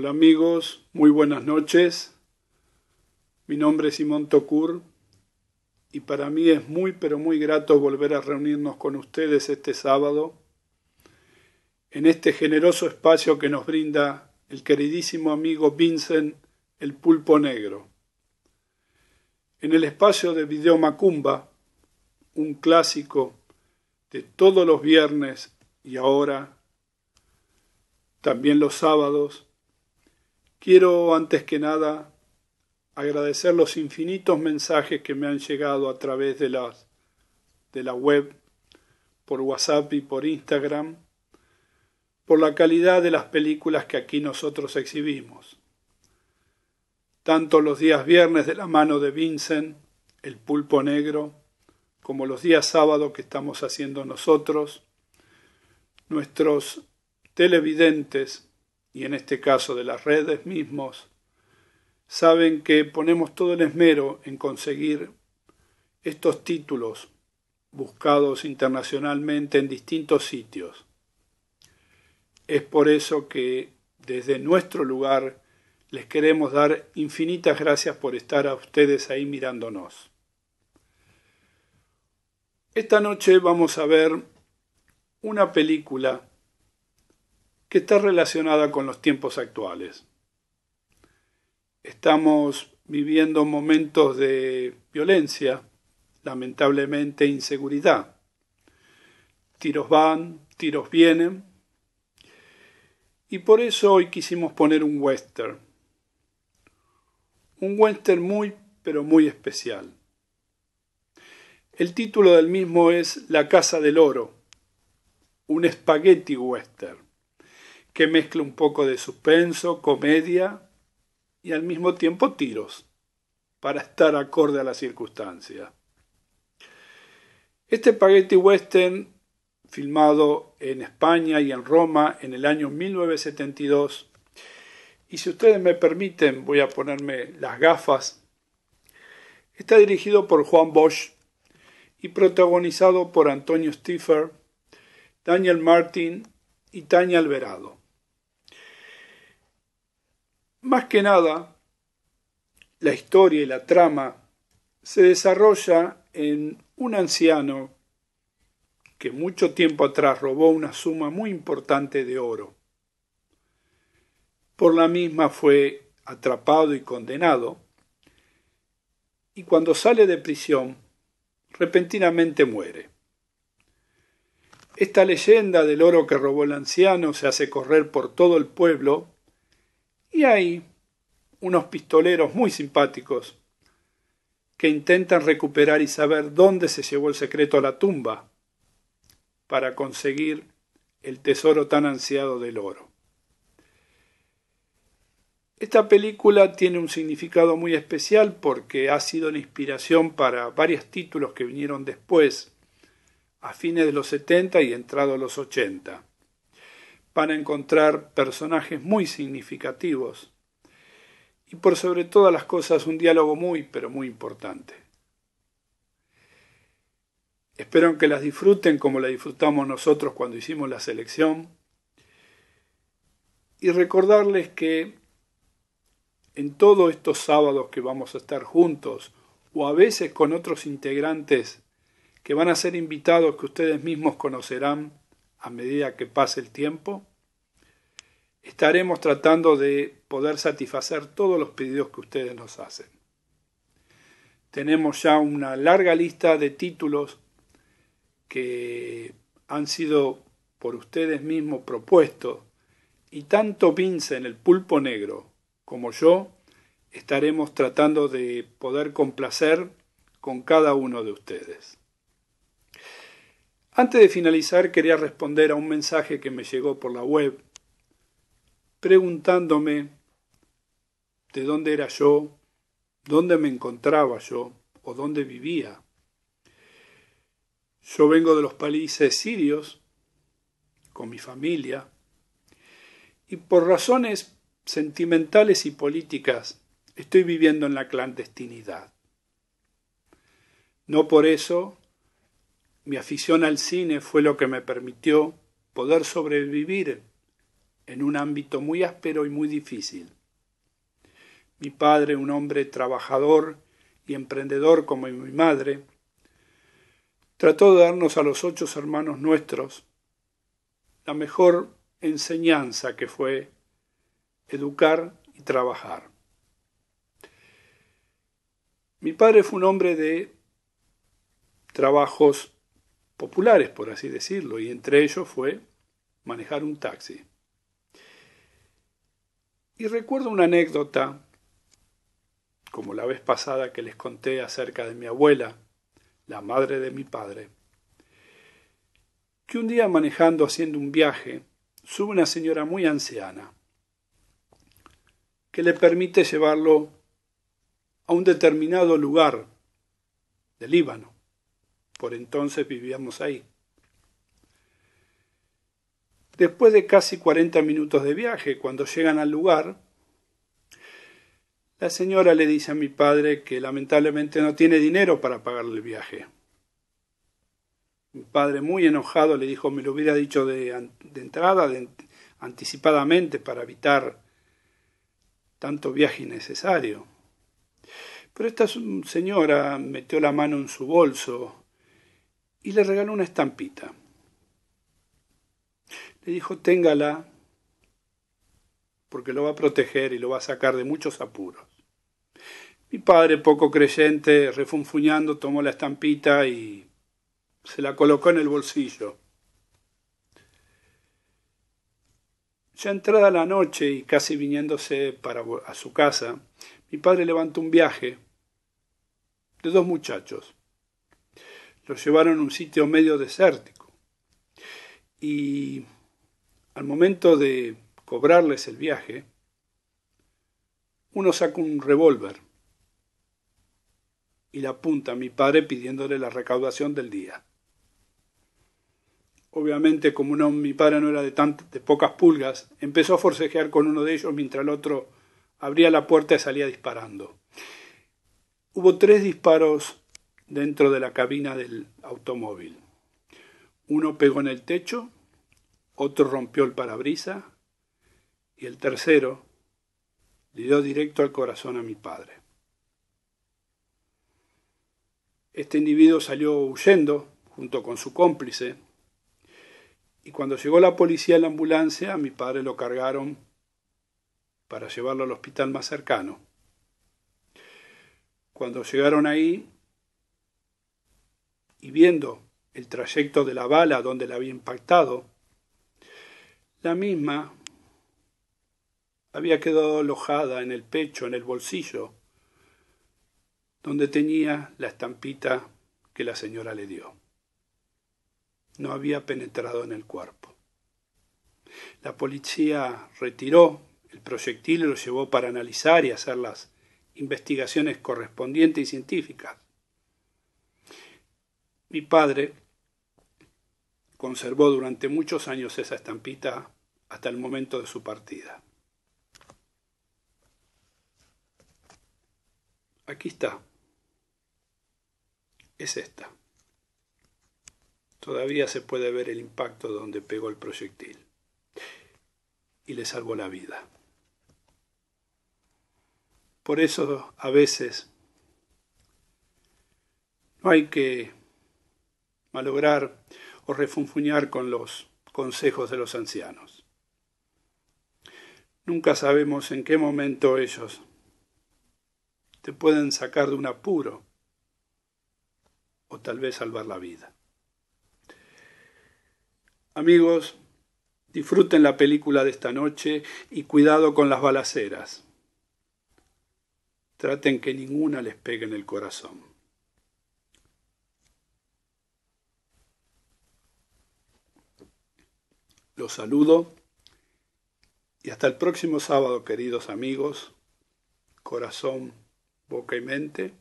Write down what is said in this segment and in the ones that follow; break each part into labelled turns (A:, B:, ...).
A: Hola amigos, muy buenas noches. Mi nombre es Simón Tocur y para mí es muy pero muy grato volver a reunirnos con ustedes este sábado en este generoso espacio que nos brinda el queridísimo amigo Vincent el Pulpo Negro. En el espacio de Video Macumba, un clásico de todos los viernes y ahora también los sábados, Quiero, antes que nada, agradecer los infinitos mensajes que me han llegado a través de, las, de la web, por WhatsApp y por Instagram, por la calidad de las películas que aquí nosotros exhibimos. Tanto los días viernes de la mano de Vincent, El Pulpo Negro, como los días sábado que estamos haciendo nosotros, nuestros televidentes y en este caso de las redes mismos, saben que ponemos todo el esmero en conseguir estos títulos buscados internacionalmente en distintos sitios. Es por eso que desde nuestro lugar les queremos dar infinitas gracias por estar a ustedes ahí mirándonos. Esta noche vamos a ver una película que está relacionada con los tiempos actuales. Estamos viviendo momentos de violencia, lamentablemente inseguridad. Tiros van, tiros vienen. Y por eso hoy quisimos poner un western. Un western muy, pero muy especial. El título del mismo es La Casa del Oro, un espagueti western que mezcla un poco de suspenso, comedia y al mismo tiempo tiros, para estar acorde a la circunstancia. Este spaghetti western, filmado en España y en Roma en el año 1972, y si ustedes me permiten, voy a ponerme las gafas, está dirigido por Juan Bosch y protagonizado por Antonio Stiffer, Daniel Martin y Tania Alverado. Más que nada, la historia y la trama se desarrolla en un anciano que mucho tiempo atrás robó una suma muy importante de oro. Por la misma fue atrapado y condenado, y cuando sale de prisión, repentinamente muere. Esta leyenda del oro que robó el anciano se hace correr por todo el pueblo y hay unos pistoleros muy simpáticos que intentan recuperar y saber dónde se llevó el secreto a la tumba para conseguir el tesoro tan ansiado del oro. Esta película tiene un significado muy especial porque ha sido una inspiración para varios títulos que vinieron después, a fines de los 70 y entrados los 80 van a encontrar personajes muy significativos y por sobre todas las cosas un diálogo muy, pero muy importante. Espero que las disfruten como la disfrutamos nosotros cuando hicimos la selección y recordarles que en todos estos sábados que vamos a estar juntos o a veces con otros integrantes que van a ser invitados que ustedes mismos conocerán a medida que pase el tiempo, estaremos tratando de poder satisfacer todos los pedidos que ustedes nos hacen. Tenemos ya una larga lista de títulos que han sido por ustedes mismos propuestos y tanto Vince en el pulpo negro como yo estaremos tratando de poder complacer con cada uno de ustedes. Antes de finalizar quería responder a un mensaje que me llegó por la web preguntándome de dónde era yo, dónde me encontraba yo o dónde vivía. Yo vengo de los países sirios con mi familia y por razones sentimentales y políticas estoy viviendo en la clandestinidad. No por eso mi afición al cine fue lo que me permitió poder sobrevivir en un ámbito muy áspero y muy difícil. Mi padre, un hombre trabajador y emprendedor como mi madre, trató de darnos a los ocho hermanos nuestros la mejor enseñanza que fue educar y trabajar. Mi padre fue un hombre de trabajos populares, por así decirlo, y entre ellos fue manejar un taxi. Y recuerdo una anécdota, como la vez pasada que les conté acerca de mi abuela, la madre de mi padre, que un día manejando haciendo un viaje, sube una señora muy anciana, que le permite llevarlo a un determinado lugar del Líbano. Por entonces vivíamos ahí. Después de casi 40 minutos de viaje, cuando llegan al lugar, la señora le dice a mi padre que lamentablemente no tiene dinero para pagarle el viaje. Mi padre, muy enojado, le dijo, me lo hubiera dicho de, entrada, anticipadamente, para evitar tanto viaje innecesario. Pero esta señora metió la mano en su bolso y le regaló una estampita le dijo, téngala, porque lo va a proteger y lo va a sacar de muchos apuros. Mi padre, poco creyente, refunfuñando, tomó la estampita y se la colocó en el bolsillo. Ya entrada la noche y casi viniéndose para a su casa, mi padre levantó un viaje de dos muchachos. Los llevaron a un sitio medio desértico y al momento de cobrarles el viaje, uno saca un revólver y la apunta a mi padre pidiéndole la recaudación del día. Obviamente, como mi padre no era de, de pocas pulgas, empezó a forcejear con uno de ellos mientras el otro abría la puerta y salía disparando. Hubo tres disparos dentro de la cabina del automóvil. Uno pegó en el techo, otro rompió el parabrisa y el tercero le dio directo al corazón a mi padre. Este individuo salió huyendo junto con su cómplice y cuando llegó la policía a la ambulancia a mi padre lo cargaron para llevarlo al hospital más cercano. Cuando llegaron ahí y viendo el trayecto de la bala donde la había impactado, la misma había quedado alojada en el pecho, en el bolsillo, donde tenía la estampita que la señora le dio. No había penetrado en el cuerpo. La policía retiró el proyectil y lo llevó para analizar y hacer las investigaciones correspondientes y científicas. Mi padre conservó durante muchos años esa estampita hasta el momento de su partida. Aquí está. Es esta. Todavía se puede ver el impacto donde pegó el proyectil. Y le salvó la vida. Por eso a veces no hay que malograr o refunfuñar con los consejos de los ancianos. Nunca sabemos en qué momento ellos te pueden sacar de un apuro o tal vez salvar la vida. Amigos, disfruten la película de esta noche y cuidado con las balaceras. Traten que ninguna les pegue en el corazón. Los saludo y hasta el próximo sábado, queridos amigos, corazón, boca y mente,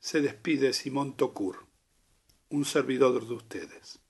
A: se despide Simón Tocur, un servidor de ustedes.